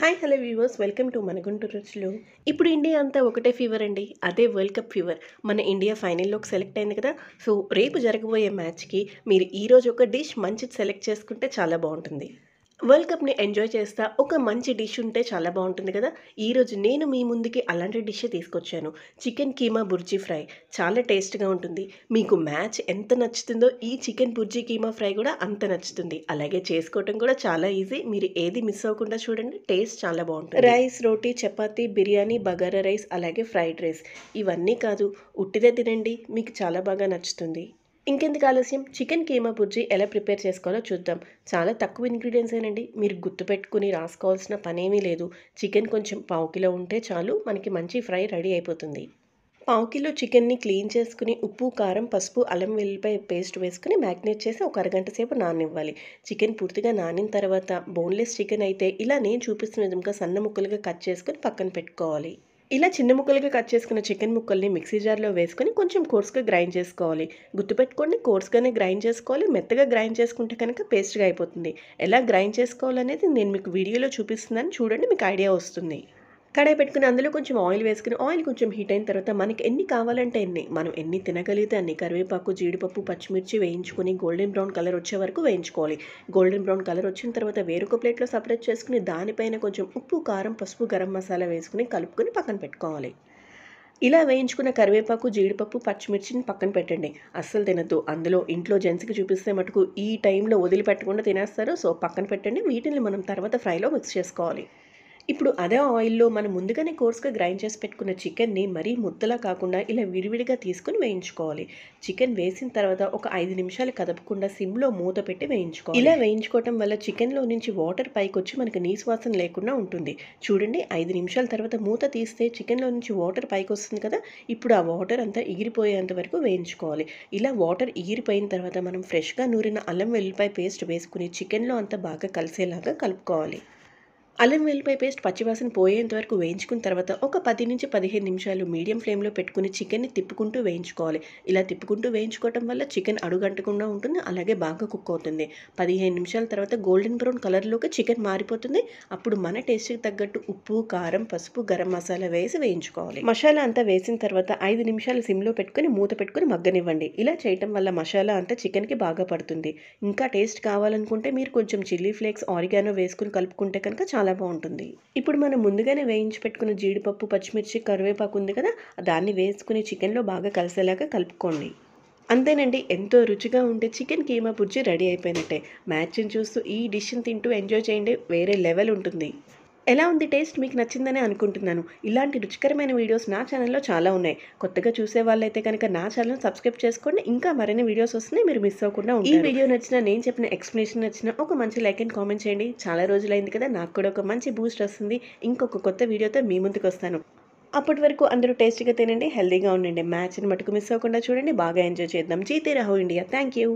hi hello viewers welcome to మన గుంటూరు ఇప్పుడు India అంతా ఒకటే ఫీవర్ అండి అదే వరల్డ్ కప్ ఫీవర్ మన ఇండియా ఫైనల్లోకి సెలెక్ట్ అయింది కదా సో రేపు జరగబోయే మ్యాచ్కి మీరు ఈరోజు ఒక డిష్ మంచిది సెలెక్ట్ చేసుకుంటే చాలా బాగుంటుంది వరల్డ్ కప్ని ఎంజాయ్ చేస్తా ఒక మంచి డిష్ ఉంటే చాలా బాగుంటుంది కదా ఈరోజు నేను మీ ముందుకి అలాంటి డిష్ తీసుకొచ్చాను చికెన్ కీమా బుర్జీ ఫ్రై చాలా టేస్ట్గా ఉంటుంది మీకు మ్యాచ్ ఎంత నచ్చుతుందో ఈ చికెన్ బుర్జీ కీమా ఫ్రై కూడా అంత నచ్చుతుంది అలాగే చేసుకోవటం కూడా చాలా ఈజీ మీరు ఏది మిస్ అవ్వకుండా చూడండి టేస్ట్ చాలా బాగుంటుంది రైస్ రోటీ చపాతి బిర్యానీ బగారా రైస్ అలాగే ఫ్రైడ్ రైస్ ఇవన్నీ కాదు ఉట్టిదే తినండి మీకు చాలా బాగా నచ్చుతుంది ఇంకెందుకు ఆలస్యం చికెన్ కీమా బుర్జి ఎలా ప్రిపేర్ చేసుకోవాలో చూద్దాం చాలా తక్కువ ఇంగ్రీడియంట్స్ ఏనండి మీరు గుర్తుపెట్టుకుని రాసుకోవాల్సిన పనేమీ లేదు చికెన్ కొంచెం పావు కిలో ఉంటే చాలు మనకి మంచి ఫ్రై రెడీ అయిపోతుంది పావు కిలో చికెన్ని క్లీన్ చేసుకుని ఉప్పు కారం పసుపు అల్లం వెల్లిపై పేస్ట్ వేసుకుని మ్యాగ్నేట్ చేసి ఒక అరగంట సేపు నానివ్వాలి చికెన్ పూర్తిగా నానిన తర్వాత బోన్లెస్ చికెన్ అయితే ఇలా నేను చూపిస్తున్న విధంగా సన్న ముక్కలుగా కట్ చేసుకుని పక్కన పెట్టుకోవాలి ఇలా చిన్న ముక్కలుగా కట్ చేసుకున్న చికెన్ ముక్కల్ని మిక్సీ జార్లో వేసుకొని కొంచెం కోర్స్గా గ్రైండ్ చేసుకోవాలి గుర్తుపెట్టుకోండి కోర్స్గానే గ్రైండ్ చేసుకోవాలి మెత్తగా గ్రైండ్ చేసుకుంటే కనుక పేస్ట్గా అయిపోతుంది ఎలా గ్రైండ్ చేసుకోవాలనేది నేను మీకు వీడియోలో చూపిస్తున్నాను చూడండి మీకు ఐడియా వస్తుంది కడాయి పెట్టుకుని అందులో కొంచెం ఆయిల్ వేసుకుని ఆయిల్ కొంచెం హీట్ అయిన తర్వాత మనకి ఎన్ని కావాలంటే ఎన్ని మనం ఎన్ని తినగలిగితే అన్ని కరివేపాకు జీడిపప్పు పచ్చిమిర్చి వేయించుకొని గోల్డెన్ బ్రౌన్ కలర్ వచ్చే వరకు వేయించుకోవాలి గోల్డెన్ బ్రౌన్ కలర్ వచ్చిన తర్వాత వేరొక ప్లేట్లో సపరేట్ చేసుకుని దానిపైన కొంచెం ఉప్పు కారం పసుపు గరం మసాలా వేసుకుని కలుపుకొని పక్కన పెట్టుకోవాలి ఇలా వేయించుకున్న కరివేపాకు జీడిపప్పు పచ్చిమిర్చిని పక్కన పెట్టండి అస్సలు తినద్దు అందులో ఇంట్లో జెంట్స్కి చూపిస్తే మటుకు ఈ టైంలో వదిలిపెట్టకుండా తినేస్తారు సో పక్కన పెట్టండి వీటిని మనం తర్వాత ఫ్రైలో మిక్స్ చేసుకోవాలి ఇప్పుడు అదే ఆయిల్లో మనం ముందుగానే కోర్స్గా గ్రైండ్ చేసి పెట్టుకున్న చికెన్ని మరీ ముద్దలా కాకుండా ఇలా విడివిడిగా తీసుకుని వేయించుకోవాలి చికెన్ వేసిన తర్వాత ఒక ఐదు నిమిషాలు కదపకుండా సిమ్లో మూత పెట్టి వేయించుకోవాలి ఇలా వేయించుకోవటం వల్ల చికెన్లో నుంచి వాటర్ పైకి వచ్చి మనకి నీసువాసన లేకుండా ఉంటుంది చూడండి ఐదు నిమిషాల తర్వాత మూత తీస్తే చికెన్లో నుంచి వాటర్ పైకి వస్తుంది కదా ఇప్పుడు ఆ వాటర్ అంతా ఇగిరిపోయేంత వరకు వేయించుకోవాలి ఇలా వాటర్ ఇగిరిపోయిన తర్వాత మనం ఫ్రెష్గా నూరిన అల్లం వెల్లిపాయ పేస్ట్ వేసుకుని చికెన్లో అంతా బాగా కలిసేలాగా కలుపుకోవాలి అల్లం వెల్లిపాయ పేస్ట్ పచ్చివాసన పోయేంత వరకు వేయించుకున్న తర్వాత ఒక పది నుంచి పదిహేను నిమిషాలు మీడియం ఫ్లేమ్లో పెట్టుకుని చికెన్ని తిప్పుకుంటూ వేయించుకోవాలి ఇలా తిప్పుకుంటూ వేయించుకోవటం వల్ల చికెన్ అడుగంటకుండా ఉంటుంది అలాగే బాగా కుక్ అవుతుంది పదిహేను నిమిషాల తర్వాత గోల్డెన్ బ్రౌన్ కలర్లోకి చికెన్ మారిపోతుంది అప్పుడు మన టేస్ట్కి తగ్గట్టు ఉప్పు కారం పసుపు గరం మసాలా వేసి వేయించుకోవాలి మసాలా అంతా వేసిన తర్వాత ఐదు నిమిషాలు సిమ్లో పెట్టుకుని మూత పెట్టుకుని మగ్గనివ్వండి ఇలా చేయటం వల్ల మసాలా అంతా చికెన్కి బాగా పడుతుంది ఇంకా టేస్ట్ కావాలనుకుంటే మీరు కొంచెం చిల్లీ ఫ్లేక్స్ ఆరిగానో వేసుకుని కలుపుకుంటే కనుక చాలా చాలా బాగుంటుంది ఇప్పుడు మనం ముందుగానే వేయించి పెట్టుకున్న జీడిపప్పు పచ్చిమిర్చి కరివేపాకు ఉంది కదా దాన్ని వేసుకుని చికెన్లో బాగా కలిసేలాగా కలుపుకోండి అంతేనండి ఎంతో రుచిగా ఉండే చికెన్ కీమా బుర్జీ రెడీ అయిపోయినట్టే మ్యాచ్ని చూస్తూ ఈ డిష్ని తింటూ ఎంజాయ్ చేయండి వేరే లెవెల్ ఉంటుంది ఎలా ఉంది టేస్ట్ మీకు నచ్చిందనే అనుకుంటున్నాను ఇలాంటి రుచికరమైన వీడియోస్ నా ఛానల్లో చాలా ఉన్నాయి కొత్తగా చూసే వాళ్ళైతే కనుక నా ఛానల్ సబ్స్క్రైబ్ చేసుకోండి ఇంకా మరిన్ని వీడియోస్ వస్తున్నాయి మీరు మిస్ అవ్వకుండా ఈ వీడియో నచ్చినా నేను చెప్పిన ఎక్స్ప్లెనేషన్ నచ్చినా ఒక మంచి లైక్ అండ్ కామెంట్ చేయండి చాలా రోజులైంది కదా నాకు కూడా ఒక మంచి బూస్ట్ వస్తుంది ఇంకొక కొత్త వీడియోతో మీ ముందుకు వస్తాను అప్పటి వరకు అందరూ టేస్టీగా తినండి హెల్దీగా ఉండండి మ్యాచ్ని మటుకు మిస్ అవ్వకుండా చూడండి బాగా ఎంజాయ్ చేద్దాం జీతే రాహో ఇండియా థ్యాంక్ యూ